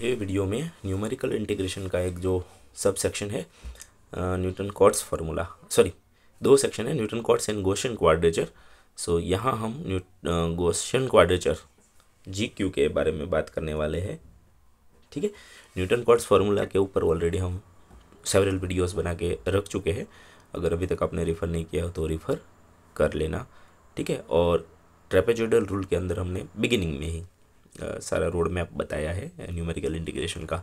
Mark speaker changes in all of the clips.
Speaker 1: ये वीडियो में numerical integration का एक जो सब सेक्शन है न्यूटन कॉट्स फार्मूला सॉरी दो सेक्शन है Newton Cotes and Gaussian quadrature so यहाँ हम new Gaussian quadrature G Q के बारे में बात करने वाले हैं ठीक है न्यूटन कॉट्स फार्मूला के ऊपर ऑलरेडी हम सेवरल वीडियोज बना के रख चुके हैं अगर अभी तक आपने रिफ़र नहीं किया हो तो रिफ़र कर लेना ठीक है और ट्रेपेजोडल रूल के अंदर हमने बिगिनिंग में ही सारा रोड मैप बताया है न्यूमेरिकल इंटीग्रेशन का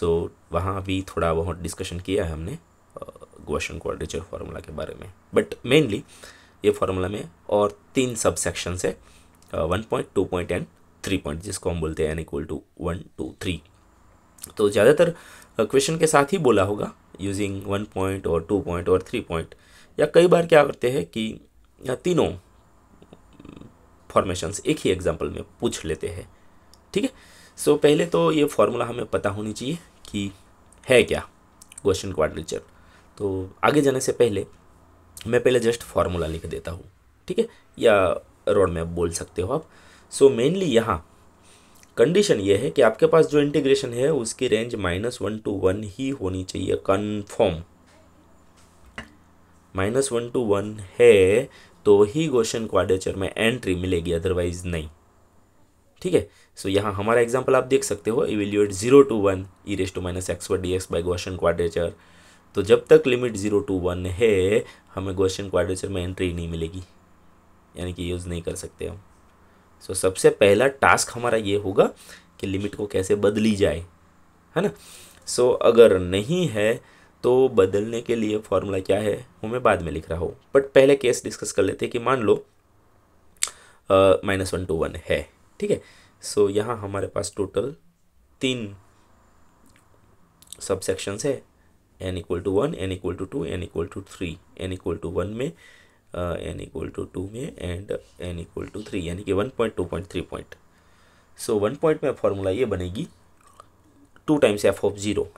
Speaker 1: सो so, वहाँ भी थोड़ा बहुत डिस्कशन किया है हमने क्वेश्चन क्वाड्रेचर फार्मूला के बारे में बट मेनली ये फार्मूला में और तीन सब सेक्शन है one point two point and three point जिसको हम बोलते हैं N equal to one two three तो ज़्यादातर क्वेश्चन के साथ ही बोला होगा यूजिंग वन पॉइंट और टू पॉइंट और थ्री पॉइंट या कई बार क्या करते हैं कि तीनों फॉर्मेशन एक ही एग्जाम्पल में पूछ लेते हैं ठीक है सो so, पहले तो ये फॉर्मूला हमें पता होनी चाहिए कि है क्या क्वेश्चन क्वाड्रेचर तो आगे जाने से पहले मैं पहले जस्ट फार्मूला लिख देता हूँ ठीक है या रोड मैप बोल सकते हो आप सो मेनली यहाँ कंडीशन ये है कि आपके पास जो इंटीग्रेशन है उसकी range minus one to one ही होनी चाहिए confirm minus one to one है तो ही क्वेश्चन क्वाडेचर में एंट्री मिलेगी अदरवाइज नहीं ठीक है सो यहाँ हमारा एग्जाम्पल आप देख सकते हो evaluate zero to one E raise to minus X पर D X by question quadrature तो जब तक लिमिट जीरो टू वन है हमें क्वेश्चन क्वाडेचर में एंट्री नहीं मिलेगी यानी कि यूज़ नहीं कर सकते हम सो so, सबसे पहला टास्क हमारा ये होगा कि लिमिट को कैसे बदली जाए है ना सो so, अगर नहीं है तो बदलने के लिए फॉर्मूला क्या है वो मैं बाद में लिख रहा हूँ बट पहले केस डिस्कस कर लेते हैं कि मान लो माइनस वन टू वन है ठीक है सो यहाँ हमारे पास टोटल तीन सब है N equal to one N equal to two N equal to three N equal to one में एन इक्वल टू टू में and N equal to three यानी कि one point two point three point so one point में formula ये बनेगी two times F of zero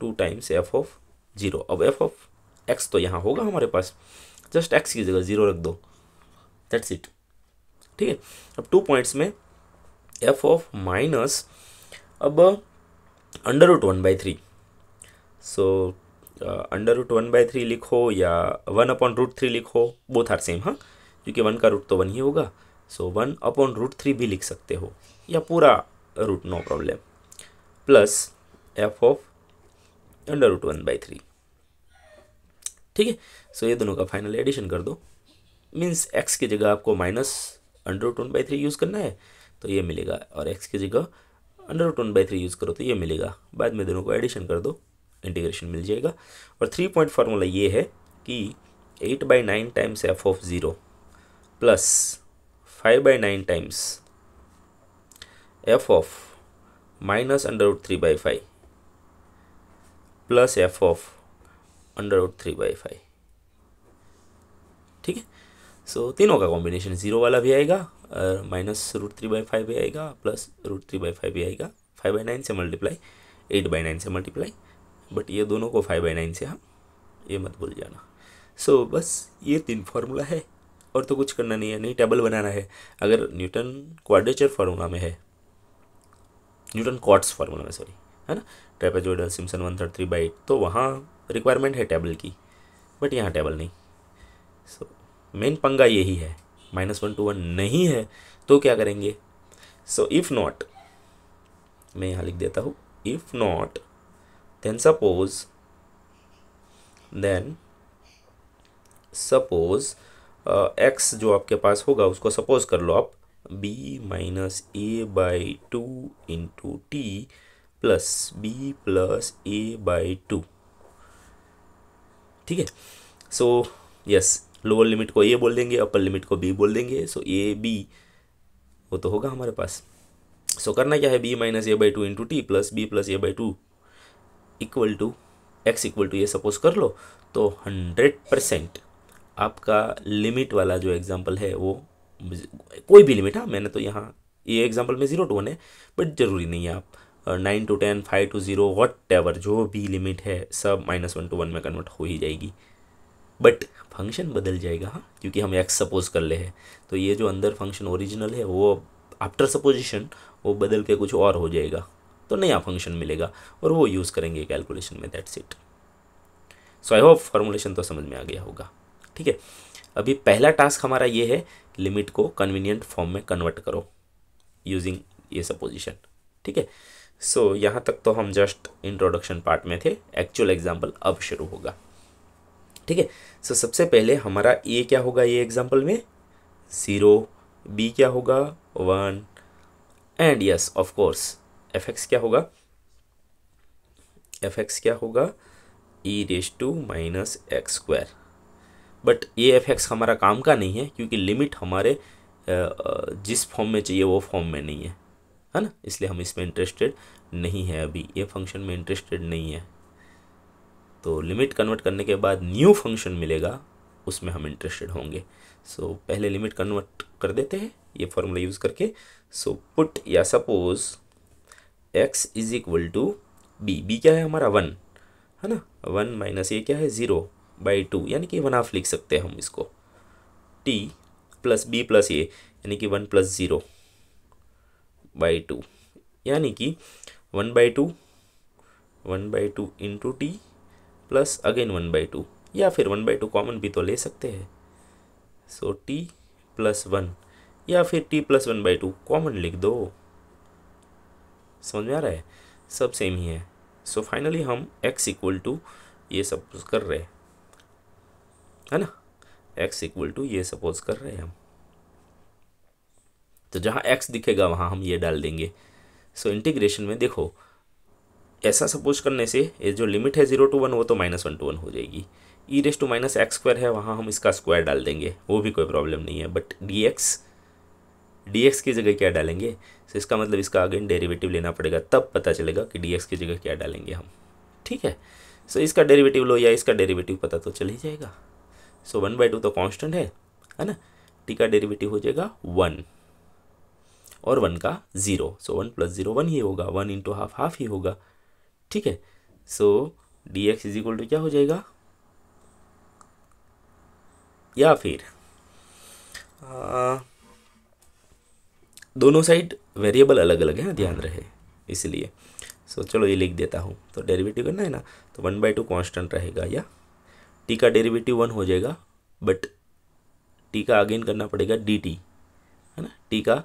Speaker 1: two times F of zero अब F of X तो यहाँ होगा हमारे पास जस्ट एक्स की जगह ज़ीरो रख दो दैट्स इट ठीक है अब टू पॉइंट्स में एफ ऑफ माइनस अब under root one by three so under root one by three लिखो या वन अपॉन रूट थ्री लिखो बोथ आर सेम हाँ क्योंकि वन का रूट तो वन ही होगा so one upon root three भी लिख सकते हो या पूरा root no problem plus F of under root one by three ठीक है सो ये दोनों का फाइनल एडिशन कर दो मीन्स एक्स की जगह आपको minus under root one by three use करना है तो ये मिलेगा और एक्स की जगह under root one by three use करो तो ये मिलेगा बाद में दोनों को एडिशन कर दो इंटीग्रेशन मिल जाएगा और थ्री पॉइंट फार्मूला ये है कि eight by nine times F of zero plus five by nine times F of minus under root three by five plus F of under root three by five ठीक है सो तीनों का combination zero वाला भी आएगा और minus root three by five भी आएगा plus root three by five भी आएगा फाइव बाई नाइन से मल्टीप्लाई एट बाई नाइन से मल्टीप्लाई बट ये दोनों को फाइव बाई नाइन से हम ये मत भूल जाना सो so, बस ये तीन फार्मूला है और तो कुछ करना नहीं है नहीं टेबल बनाना है अगर न्यूटन क्वाड्रेचर फार्मूला में है न्यूटन कॉट्स फार्मूला में सॉरी है ना trapezoidal Simpson one third three by eight तो वहाँ रिक्वायरमेंट है टेबल की बट यहाँ टेबल नहीं सो मेन पंगा यही है माइनस वन टू वन नहीं है तो क्या करेंगे सो इफ़ नॉट मैं यहाँ लिख देता हूँ if not then suppose then suppose X जो आपके पास होगा उसको सपोज कर लो आप B minus A by two into T plus B plus A by two ठीक है सो यस लोअर लिमिट को ए बोल देंगे अपर लिमिट को बी बोल देंगे सो ए बी वो तो होगा हमारे पास सो so, करना क्या है B minus A by two into T plus B plus A by two equal to X equal to ये सपोज कर लो तो हंड्रेड परसेंट आपका लिमिट वाला जो एग्जाम्पल है वो कोई भी लिमिट हाँ मैंने तो यहाँ ये एग्जाम्पल में ज़ीरो टू वन है बट ज़रूरी नहीं है आप nine to ten five to zero whatever जो भी लिमिट है सब माइनस वन टू वन में कन्वर्ट हो ही जाएगी बट फंक्शन बदल जाएगा हाँ क्योंकि हम एक्स सपोज कर ले हैं तो ये जो अंदर फंक्शन ओरिजिनल है वो आफ्टर सपोजिशन वो बदल के कुछ और हो जाएगा तो नया फंक्शन मिलेगा और वो यूज़ करेंगे कैलकुलेशन में that's it so I hope formulation तो समझ में आ गया होगा ठीक है अभी पहला टास्क हमारा ये है लिमिट को कन्वीनियंट फॉर्म में कन्वर्ट करो यूजिंग ये सपोजिशन ठीक है सो so, यहाँ तक तो हम जस्ट इंट्रोडक्शन पार्ट में थे एक्चुअल एग्जाम्पल अब शुरू होगा ठीक है सो सबसे पहले हमारा ए क्या होगा ये एग्जाम्पल में ज़ीरो बी क्या होगा one and yes of course F X क्या होगा एफ एक्स क्या होगा E raise to minus X square but ये एफ एक्स हमारा काम का नहीं है क्योंकि लिमिट हमारे जिस फॉर्म में चाहिए वो फॉर्म में नहीं है है ना इसलिए हम इसमें इंटरेस्टेड नहीं है अभी ये फंक्शन में इंटरेस्टेड नहीं है तो लिमिट कन्वर्ट करने के बाद न्यू फंक्शन मिलेगा उसमें हम इंटरेस्टेड होंगे सो so, पहले लिमिट कन्वर्ट कर देते हैं ये फॉर्मूला यूज़ करके सो so, पुट या suppose X is equal to B B क्या है हमारा वन है ना वन माइनस ये क्या है ज़ीरो बाई टू यानी कि वन हाफ लिख सकते हैं हम इसको T plus B plus A यानी कि one plus zero by two यानी कि one by two one by two into T plus again one by two या फिर वन बाई टू कॉमन भी तो ले सकते हैं सो टी प्लस वन या फिर T plus one by two common लिख दो समझ में आ रहा है सब सेम ही है सो so, फाइनली हम x इक्वल टू ये सपोज कर रहे हैं है ना x इक्वल टू ये सपोज कर रहे हैं हम तो जहाँ एक्स दिखेगा वहाँ हम ये डाल देंगे सो so, इंटीग्रेशन में देखो ऐसा सपोज करने से ये जो लिमिट है जीरो टू वन वो तो माइनस वन टू वन हो जाएगी E raise to minus X square है वहाँ हम इसका स्क्वायर डाल देंगे वो भी कोई प्रॉब्लम नहीं है but D X D X की जगह क्या डालेंगे सो इसका मतलब इसका अगेन डेरिवेटिव लेना पड़ेगा तब पता चलेगा कि डी एक्स की जगह क्या डालेंगे हम ठीक है सो so, इसका डेरिवेटिव लो या इसका डेरिवेटिव पता तो चल ही जाएगा सो वन बाई टू तो कॉन्स्टेंट है है ना टी का डेरीवेटिव हो जाएगा वन और वन का zero so one plus zero one ही होगा वन इंटू हाफ हाफ ही होगा ठीक है so D X is equal to क्या हो जाएगा या फिर आ, दोनों साइड वेरिएबल अलग अलग है ध्यान हम्म। रहे इसलिए सो so, चलो ये लिख देता हूँ तो डेरिवेटिव करना है ना तो वन बाई टू कॉन्स्टेंट रहेगा या टी का डेरिवेटिव वन हो जाएगा बट टी का अगेन करना पड़ेगा डी टी है ना टी का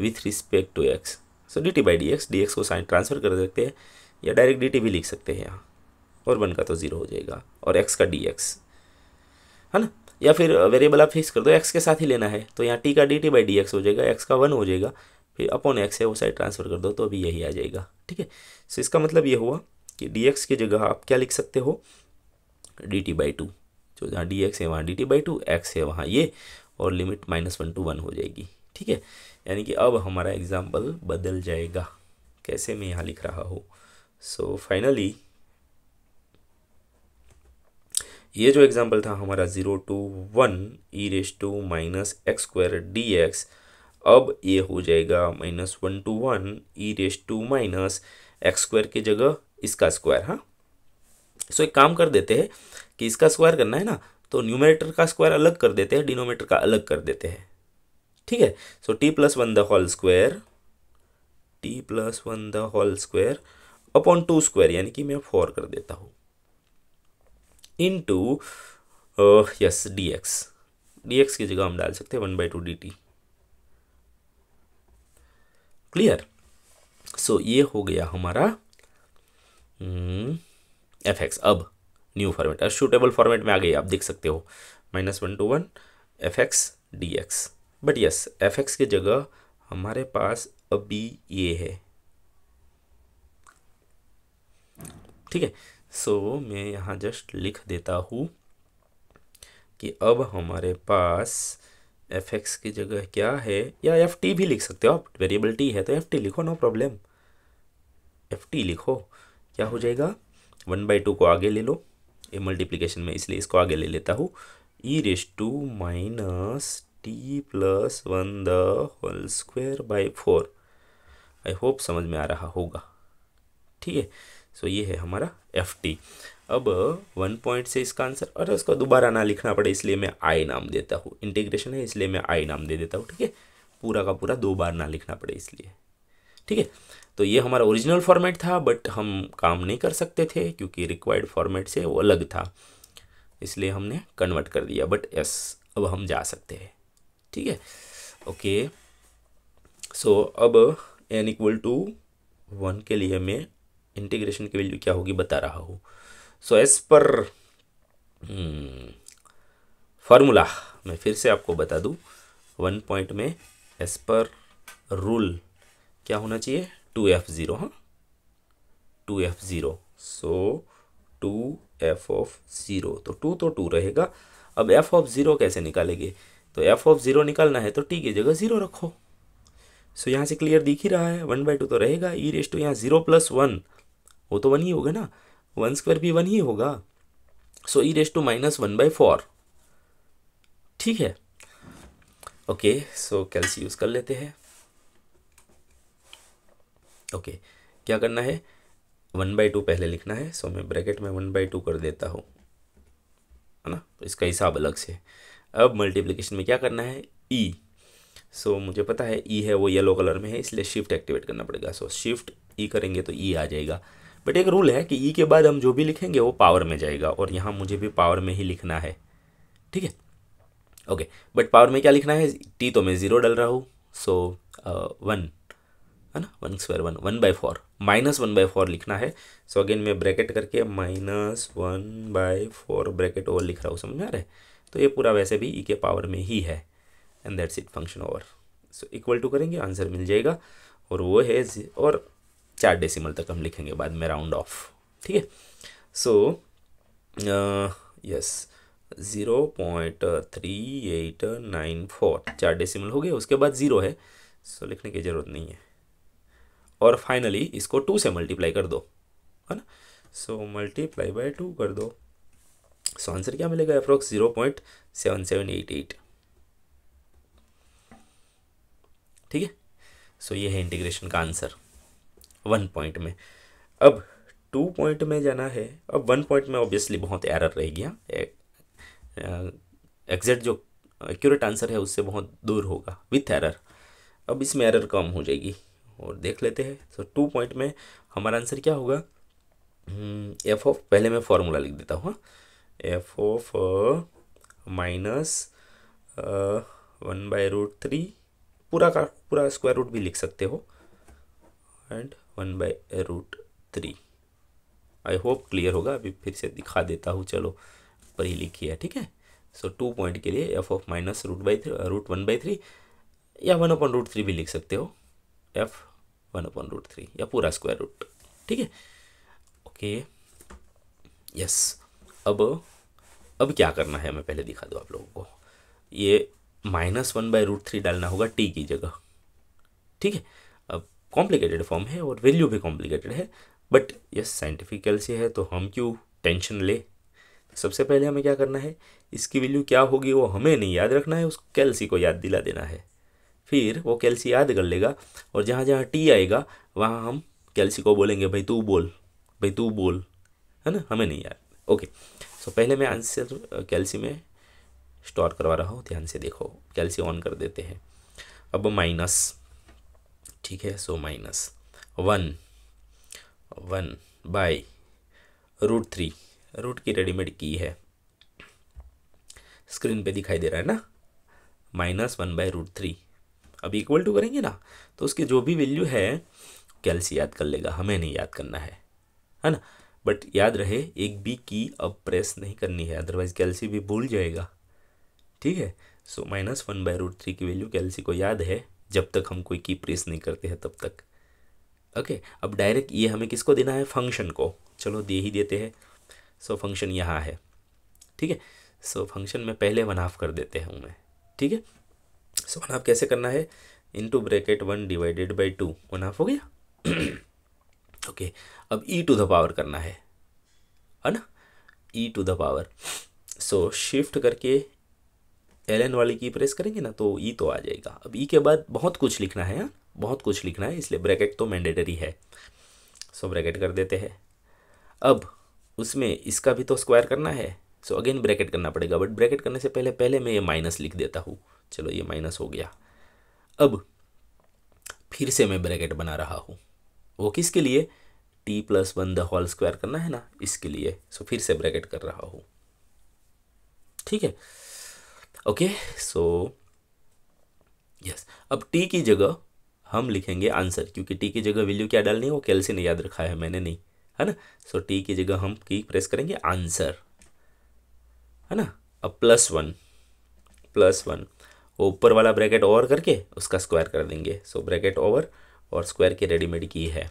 Speaker 1: with respect to X so D T by D X D X को साइन ट्रांसफ़र कर सकते हैं या डायरेक्ट डी टी भी लिख सकते हैं यहाँ और वन का तो ज़ीरो हो जाएगा और एक्स का डी एक्स है ना या फिर वेरिएबल आप फिक्स कर दो एक्स के साथ ही लेना है तो यहाँ टी का D T by D X हो जाएगा एक्स का वन हो जाएगा फिर अपॉन एक्स है वो साइड ट्रांसफ़र कर दो तो अभी यही आ जाएगा ठीक है सो इसका मतलब ये हुआ कि डी एक्स की जगह आप क्या लिख सकते हो डी टी बाई टू जो जहाँ डी एक्स है वहाँ D T by two X है वहाँ ये और limit minus one to one हो जाएगी ठीक है यानी कि अब हमारा एग्ज़ाम्पल बदल जाएगा कैसे मैं यहाँ लिख रहा हूँ सो फाइनली ये जो एग्ज़ाम्पल था हमारा zero to one E raise to minus X square D X अब ये हो जाएगा minus one to one E raise to minus X square की जगह इसका स्क्वायर हाँ सो एक काम कर देते हैं कि इसका स्क्वायर करना है ना तो न्यूमरेटर का स्क्वायर अलग कर देते हैं डिनोमेटर का अलग कर देते हैं ठीक है so T plus one the whole square T plus one the whole square upon two square यानी कि मैं फोर कर देता हूँ into yes D X D X की जगह हम डाल सकते हैं one by two D T clear so ये हो गया हमारा एफ हम्म, एक्स अब न्यू फॉर्मेट अब शूटेबल फॉर्मेट में आ गई आप देख सकते हो minus one to one F X D X but yes F X की जगह हमारे पास अभी ये है ठीक है सो so, मैं यहाँ जस्ट लिख देता हूँ कि अब हमारे पास एफ एक्स की जगह क्या है या एफ टी भी लिख सकते हो आप वेरिएबल टी है तो एफ टी लिखो नो प्रॉब्लम एफ टी लिखो क्या हो जाएगा वन बाई टू को आगे ले लो ये मल्टीप्लिकेशन में इसलिए इसको आगे ले लेता हूँ E raise to minus T plus one the whole square by four I hope समझ में आ रहा होगा ठीक है सो ये है हमारा एफ टी अब वन पॉइंट से इसका आंसर और उसका दोबारा ना लिखना पड़े इसलिए मैं आई नाम देता हूँ इंटीग्रेशन है इसलिए मैं आई नाम दे देता हूँ ठीक है पूरा का पूरा दो बार ना लिखना पड़े इसलिए ठीक है तो ये हमारा ओरिजिनल फॉर्मेट था बट हम काम नहीं कर सकते थे क्योंकि रिक्वायर्ड फॉर्मेट से वो अलग था इसलिए हमने कन्वर्ट कर दिया बट यस अब हम जा सकते हैं ठीक है ओके सो अब एन इक्वल टू वन के लिए मैं इंटीग्रेशन की वैल्यू क्या होगी बता रहा हूँ सो एज पर फार्मूला मैं फिर से आपको बता दूँ वन पॉइंट में एज पर रूल क्या होना चाहिए टू एफ ज़ीरो हाँ two F zero so two F of zero तो टू तो टू रहेगा अब एफ ऑफ ज़ीरो कैसे निकालेंगे तो एफ ऑफ ज़ीरो निकालना है तो टी की जगह ज़ीरो रखो सो so, यहाँ से क्लियर दिख ही रहा है वन बाई टू तो रहेगा ई रेस टू यहाँ ज़ीरो प्लस वन वो तो वन ही होगा ना वन स्क्वायर भी वन ही होगा so E raise to minus one by four ठीक है ओके सो कैल्सी यूज़ कर लेते हैं ओके okay, क्या करना है वन बाई टू पहले लिखना है सो so, मैं ब्रैकेट में वन बाई टू कर देता हूँ है ना तो इसका हिसाब अलग से अब मल्टीप्लिकेशन में क्या करना है ई e. सो so, मुझे पता है ई e है वो येलो कलर में है इसलिए शिफ्ट एक्टिवेट करना पड़ेगा सो शिफ्ट ई करेंगे तो ई e आ जाएगा बट एक रूल है कि ई के बाद हम जो भी लिखेंगे वो पावर में जाएगा और यहाँ मुझे भी पावर में ही लिखना है ठीक है ओके बट पावर में क्या लिखना है टी तो मैं ज़ीरो डल रहा हूँ सो वन uh, है ना one square one one by four minus one by four लिखना है सो so अगेन मैं ब्रैकेट करके minus one by four bracket और लिख रहा हूँ समझ में आ रहा है तो ये पूरा वैसे भी ई e के पावर में ही है and that's it function over so equal to करेंगे आंसर मिल जाएगा और वो है और चार डेसिमल तक हम लिखेंगे बाद में राउंड ऑफ ठीक है so yes zero point three eight nine four चार डेसिमल हो गए उसके बाद ज़ीरो है सो so, लिखने की ज़रूरत नहीं है और फाइनली इसको टू से मल्टीप्लाई कर दो है ना सो मल्टीप्लाई बाय टू कर दो सो आंसर क्या मिलेगा approx zero point seven seven eight eight ठीक है सो ये है इंटीग्रेशन का आंसर वन पॉइंट में अब टू पॉइंट में जाना है अब वन पॉइंट में ऑब्वियसली बहुत एरर रहेगी हाँ एग्जैक्ट जो एक्यूरेट आंसर है उससे बहुत दूर होगा विथ एरर अब इसमें एरर कम हो जाएगी और देख लेते हैं सो टू पॉइंट में हमारा आंसर क्या होगा एफ हम्म, ऑफ पहले मैं फॉर्मूला लिख देता हूँ हाँ F of minus one by root three पूरा का पूरा स्क्वायर रूट भी लिख सकते हो and one by root three I hope clear होगा अभी फिर से दिखा देता हूँ चलो पर ही लिखी है ठीक है सो टू पॉइंट के लिए F of minus root by three root one by three या वन अपॉन रूट थ्री भी लिख सकते हो F one upon root three या पूरा स्क्वायर रूट ठीक है ओके यस अब अब क्या करना है मैं पहले दिखा दूँ आप लोगों को ये minus one by root three डालना होगा टी की जगह ठीक है अब कॉम्प्लिकेटेड फॉर्म है और वैल्यू भी कॉम्प्लिकेटेड है बट ये साइंटिफिकल से है तो हम क्यों टेंशन ले सबसे पहले हमें क्या करना है इसकी वैल्यू क्या होगी वो हमें नहीं याद रखना है उस कैलसी को याद दिला देना है फिर वो कैलसी याद कर लेगा और जहाँ जहाँ टी आएगा वहाँ हम कैलसी को बोलेंगे भाई तू बोल भाई तू बोल है ना हमें नहीं याद ओके सो पहले मैं आंसर कैल्सी uh, में स्टोर करवा रहा हूँ ध्यान से देखो कैल्सी ऑन कर देते हैं अब माइनस ठीक है so minus one one by root three root की रेडीमेड की है स्क्रीन पे दिखाई दे रहा है ना minus one by root three अब इक्वल टू करेंगे ना तो उसके जो भी वैल्यू है कैल्सी याद कर लेगा हमें नहीं याद करना है है ना बट याद रहे एक भी की अब प्रेस नहीं करनी है अदरवाइज कैलसी भी भूल जाएगा ठीक है so minus one by root three की वैल्यू कैलसी को याद है जब तक हम कोई की प्रेस नहीं करते हैं तब तक ओके okay, अब डायरेक्ट ये हमें किसको देना है फंक्शन को चलो दे ही देते हैं सो फंक्शन यहाँ है ठीक है सो फंक्शन में पहले वन हाफ कर देते हैं हमें ठीक है सो वन हाफ कैसे करना है into bracket one divided by two one off हो गया ओके अब ई टू द पावर करना है है ना E to the power so shift करके एल एन वाली की प्रेस करेंगे ना तो ई e तो आ जाएगा अब ई e के बाद बहुत कुछ लिखना है हा? बहुत कुछ लिखना है इसलिए ब्रैकेट तो मैंडेटरी है सो so, ब्रैकेट कर देते हैं अब उसमें इसका भी तो स्क्वायर करना है सो अगेन ब्रैकेट करना पड़ेगा बट ब्रैकेट करने से पहले पहले मैं ये माइनस लिख देता हूँ चलो ये माइनस हो गया अब फिर से मैं ब्रैकेट बना रहा हूँ वो किसके लिए T plus one the whole square करना है ना इसके लिए सो फिर से ब्रैकेट कर रहा हूँ ठीक है ओके सो यस अब टी की जगह हम लिखेंगे आंसर क्योंकि टी की जगह वैल्यू क्या डालनी है वो कैल से नहीं याद रखा है मैंने नहीं है ना सो so, टी की जगह हम की प्रेस करेंगे आंसर है ना अब प्लस वन प्लस वन वो ऊपर वाला ब्रैकेट ओवर करके उसका स्क्वायर कर देंगे सो ब्रैकेट ओवर और स्क्वायर की रेडीमेड की है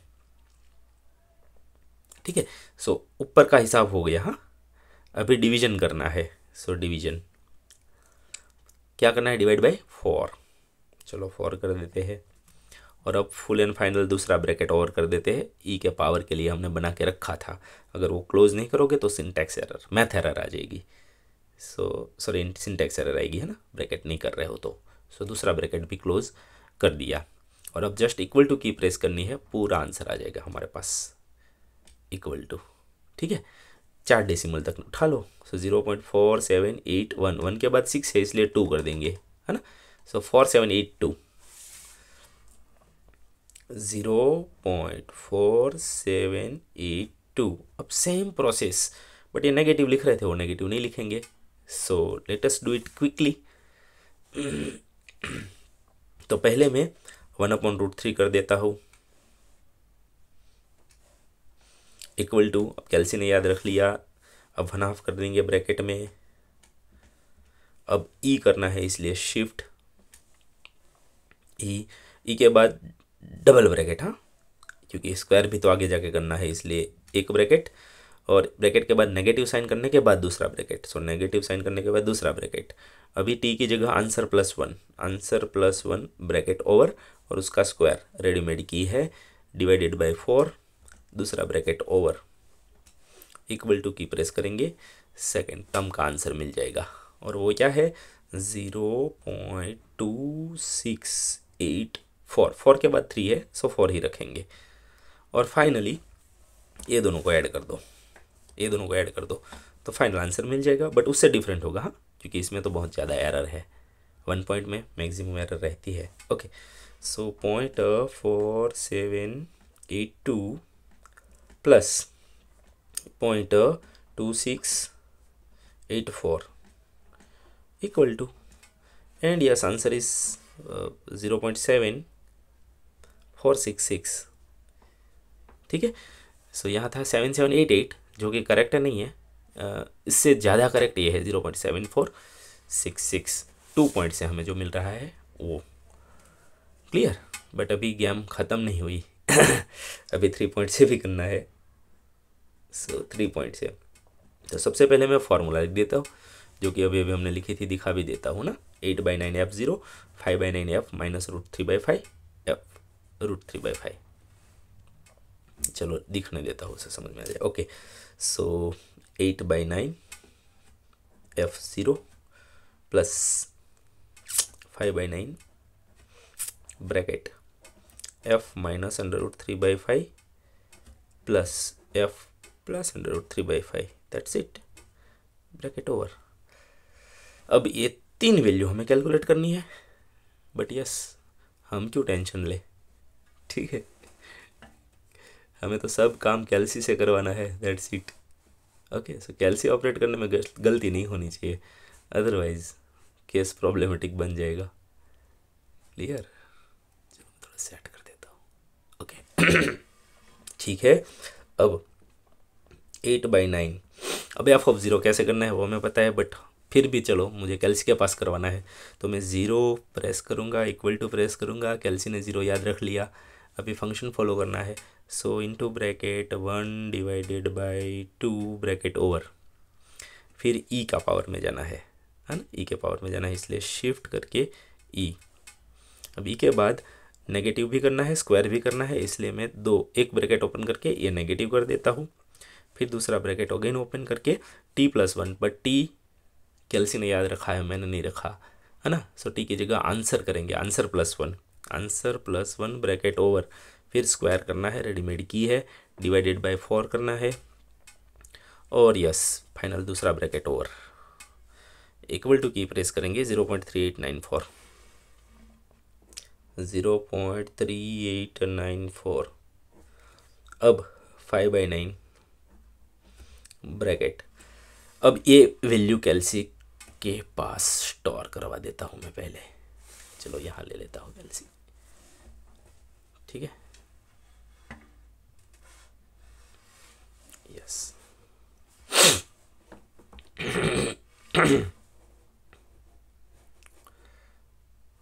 Speaker 1: ठीक है सो ऊपर का हिसाब हो गया हाँ अभी डिवीजन करना है सो डिवीजन क्या करना है डिवाइड बाय फोर चलो फोर कर देते हैं और अब फुल एंड फाइनल दूसरा ब्रैकेट और कर देते हैं ई e के पावर के लिए हमने बना के रखा था अगर वो क्लोज नहीं करोगे तो सिंटैक्स एरर मैथ एरर आ जाएगी सो सॉरी सिंटैक्स एरर आएगी है ना ब्रैकेट नहीं कर रहे हो तो सो so, दूसरा ब्रैकेट भी क्लोज कर दिया और अब जस्ट इक्वल टू की प्रेस करनी है पूरा आंसर आ जाएगा हमारे पास इक्वल टू ठीक है चार डेसिमल तक उठा लो so zero point four seven eight one one के बाद सिक्स है इसलिए टू कर देंगे है ना so four seven eight two zero point four seven eight two अब सेम प्रोसेस बट ये नेगेटिव लिख रहे थे वो नेगेटिव नहीं लिखेंगे so let do it quickly तो पहले में वन अपॉन रूट थ्री कर देता हूँ इक्वल टू अब कैल्सी ने याद रख लिया अब वन हाफ कर देंगे ब्रैकेट में अब ई e करना है इसलिए shift E e, E e के बाद डबल ब्रैकेट हाँ क्योंकि स्क्वायर भी तो आगे जाके करना है इसलिए एक ब्रैकेट और ब्रैकेट के बाद नेगेटिव साइन करने के बाद दूसरा ब्रैकेट सो नेगेटिव साइन करने के बाद दूसरा ब्रैकेट अभी टी की जगह answer plus one answer plus one bracket over और उसका स्क्वायर रेडीमेड की है डिवाइडेड बाय फोर दूसरा ब्रैकेट ओवर इक्वल टू की प्रेस करेंगे सेकेंड टर्म का आंसर मिल जाएगा और वो क्या है zero point two six eight four four के बाद थ्री है सो फोर ही रखेंगे और फाइनली ये दोनों को ऐड कर दो ये दोनों को ऐड कर दो तो फाइनल आंसर मिल जाएगा बट उससे डिफरेंट होगा हाँ क्योंकि इसमें तो बहुत ज़्यादा एरर है वन पॉइंट में मैक्सिमम एरर रहती है okay so point four seven eight two plus point two six eight four equal to and yes answer is zero point seven four six six ठीक है सो यहाँ था सेवन सेवन एट एट जो कि correct नहीं है इससे ज़्यादा करेक्ट ये है zero point seven four six six two point से हमें जो मिल रहा है वो क्लियर बट अभी गेम ख़त्म नहीं हुई अभी थ्री पॉइंट से भी करना है सो थ्री पॉइंट से तो सबसे पहले मैं फार्मूला लिख देता हूँ जो कि अभी अभी हमने लिखी थी दिखा भी देता हूँ ना eight by nine F zero five by nine F minus root three by five F root three by five चलो दिखने देता हूँ उसे समझ में आ जाए okay so eight by nine F zero plus five by nine bracket F minus under root three by five plus F plus under root three by five that's it bracket over अब ये तीन value हमें calculate करनी है but yes हम क्यों tension ले ठीक है हमें तो सब काम कैलसी से करवाना है that's it okay so calci operate करने में गलती नहीं होनी चाहिए अदरवाइज केस प्रॉब्लमेटिक बन जाएगा क्लियर चलो थोड़ा सेट कर देता हूँ ओके ठीक है अब एट बाई नाइन अब एफ ऑफ ज़ीरो कैसे करना है वो हमें पता है बट फिर भी चलो मुझे कैलसी के पास करवाना है तो मैं ज़ीरो प्रेस करूँगा इक्वल टू प्रेस करूँगा कैलसी ने ज़ीरो याद रख लिया अभी फंक्शन फॉलो करना है so into bracket one divided by two bracket over फिर e का पावर में जाना है है ना e के पावर में जाना है इसलिए शिफ्ट करके e अब e के बाद नेगेटिव भी करना है स्क्वायर भी करना है इसलिए मैं दो एक ब्रैकेट ओपन करके ये नेगेटिव कर देता हूँ फिर दूसरा ब्रैकेट अगेन ओपन करके T plus one but T calci ने याद रखा है मैंने नहीं रखा है ना सो टी की जगह आंसर करेंगे answer plus one answer plus one bracket over फिर स्क्वायर करना है रेडीमेड की है डिवाइडेड बाय फोर करना है और यस फाइनल दूसरा ब्रैकेट ओवर इक्वल टू की प्रेस करेंगे zero point three eight nine four zero point three eight nine four अब फाइव बाई नाइन ब्रैकेट अब ये वैल्यू कैलसी के पास स्टोर करवा देता हूँ मैं पहले चलो यहाँ ले लेता हूँ कैलसी ठीक है Yes.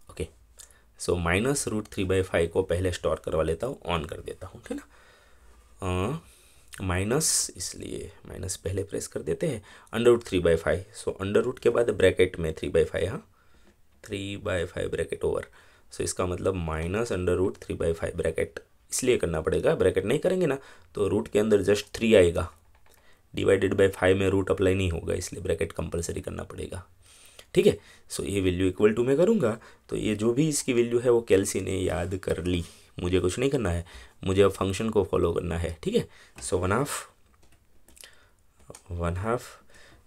Speaker 1: Okay so minus root three by five को पहले स्टोर करवा लेता हूँ ऑन कर देता हूँ ठीक ना माइनस इसलिए माइनस पहले प्रेस कर देते हैं under root three by five so under root के बाद ब्रैकेट में थ्री बाई फाइव हाँ three by five bracket over so इसका मतलब minus under root three by five bracket इसलिए करना पड़ेगा ब्रैकेट नहीं करेंगे ना तो रूट के अंदर जस्ट थ्री आएगा डिवाइडेड बाई फाइव में रूट अप्लाई नहीं होगा इसलिए ब्रैकेट कंपलसरी करना पड़ेगा ठीक है सो ये वैल्यू इक्वल टू मैं करूँगा तो ये जो भी इसकी वैल्यू है वो कैलसी ने याद कर ली मुझे कुछ नहीं करना है मुझे अब फंक्शन को फॉलो करना है ठीक है so one half one half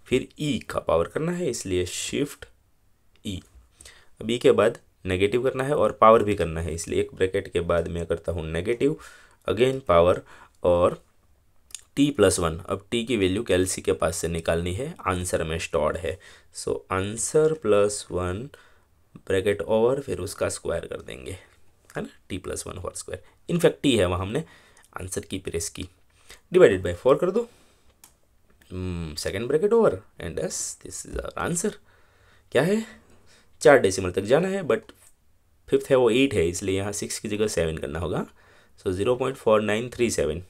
Speaker 1: फिर ई e का पावर करना है इसलिए शिफ्ट ई e. अब ई e के बाद नेगेटिव करना है और पावर भी करना है इसलिए एक ब्रैकेट के बाद मैं करता हूँ नेगेटिव अगेन पावर और टी प्लस वन अब टी की वैल्यू कैलसी के पास से निकालनी है आंसर में स्टॉर्ड है so answer plus one bracket और फिर उसका स्क्वायर कर देंगे है ना T plus one whole square in fact T है वहाँ हमने आंसर की प्रेस की डिवाइडेड बाय फोर कर दो second bracket over and this is answer क्या है चार डेसिमल तक जाना है बट फिफ्थ है वो एट है इसलिए यहाँ सिक्स की जगह सेवन करना होगा so zero point four nine three seven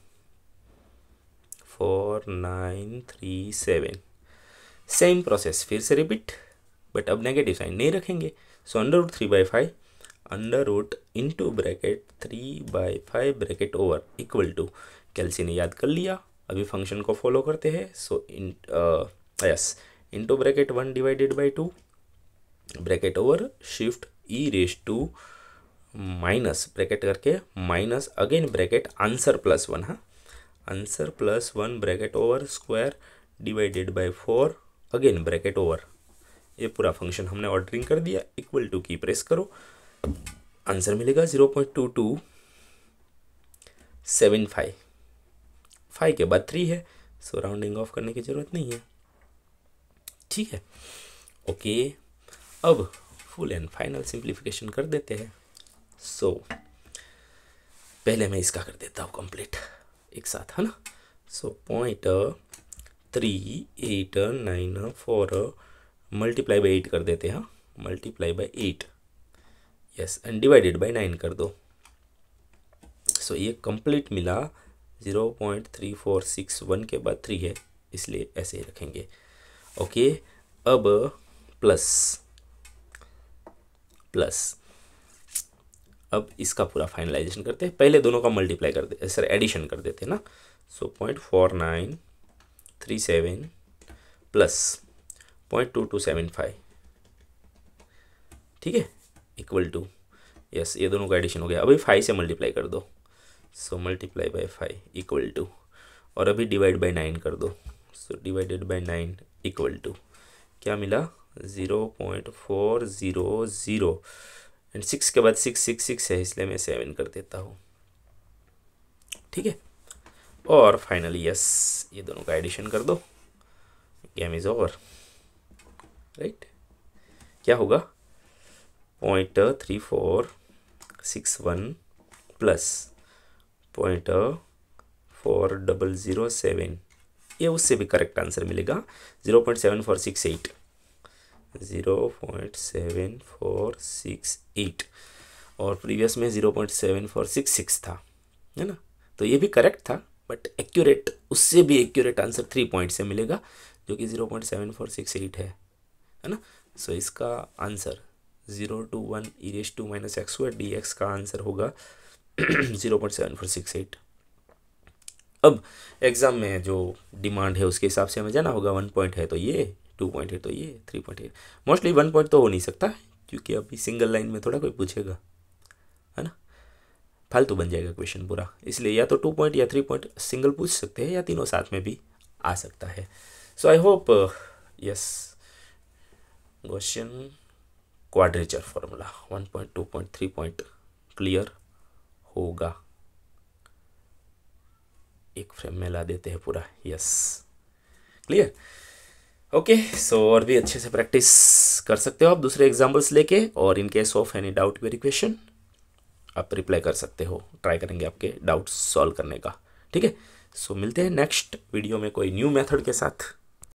Speaker 1: four nine three seven same process फिर से रिपीट बट अब नेगेटिव साइन नहीं रखेंगे so under root three by five under root into bracket three by five bracket over equal to calci ने याद कर लिया अभी फंक्शन को फॉलो करते हैं so in yes into bracket one divided by two bracket over shift E raise to minus bracket करके minus again bracket answer plus one हाँ answer plus one bracket over square divided by four again bracket over ये पूरा function हमने ordering कर दिया equal to की press करो answer मिलेगा zero point two two seven five five के बाद थ्री है सो राउंडिंग ऑफ करने की ज़रूरत नहीं है ठीक है ओके अब फुल एंड फाइनल सिंप्लीफिकेशन कर देते हैं सो so, पहले मैं इसका कर देता हूँ कंप्लीट एक साथ है ना so point three eight nine four multiply by eight कर देते हैं multiply by eight yes and divided by nine कर दो सो so, ये कंप्लीट मिला zero point three four six one के बाद थ्री है इसलिए ऐसे ही रखेंगे ओके okay, अब प्लस प्लस अब इसका पूरा फाइनलाइजेशन करते हैं पहले दोनों का मल्टीप्लाई कर देते सर एडिशन कर देते हैं ना so point four nine three seven plus point two two seven five ठीक है इक्वल टू यस ये दोनों का एडिशन हो गया अभी फाइव से मल्टीप्लाई कर दो so multiply by five equal to और अभी डिवाइड बाई नाइन कर दो so divided by nine equal to क्या मिला zero point four zero zero and six के बाद सिक्स सिक्स सिक्स है इसलिए मैं सेवन कर देता हूँ ठीक है और फाइनली यस ये दोनों का एडिशन कर दो गेम इज़ ओवर राइट क्या होगा point three four six one plus point four double zero seven ये उससे भी करेक्ट आंसर मिलेगा zero point seven four six eight zero point seven four six eight और प्रीवियस में zero point seven four six six था है ना तो ये भी करेक्ट था बट एक्यूरेट उससे भी एक्यूरेट आंसर थ्री पॉइंट से मिलेगा जो कि zero point seven four six eight है है ना सो so, इसका answer zero to one raise to minus X हुआ डी एक्स का आंसर होगा zero point seven four six eight अब एग्ज़ाम में जो डिमांड है उसके हिसाब से हमें जाना होगा वन पॉइंट है तो ये टू पॉइंट एट तो ये three point eight mostly one point तो हो नहीं सकता क्योंकि अभी सिंगल लाइन में थोड़ा कोई पूछेगा है ना फालतू बन जाएगा क्वेश्चन पूरा इसलिए या तो टू पॉइंट या थ्री पॉइंट सिंगल पूछ सकते हैं या तीनों साथ में भी आ सकता है so I hope yes question quadrature formula one point two point three point clear होगा एक फ्रेम में ला देते हैं पूरा यस क्लियर ओके सो और भी अच्छे से प्रैक्टिस कर सकते हो आप दूसरे एग्जाम्पल्स लेके और in case of any doubt very question आप रिप्लाई तो कर सकते हो ट्राई करेंगे आपके डाउट्स सॉल्व करने का ठीक है सो मिलते हैं नेक्स्ट वीडियो में कोई न्यू मेथड के साथ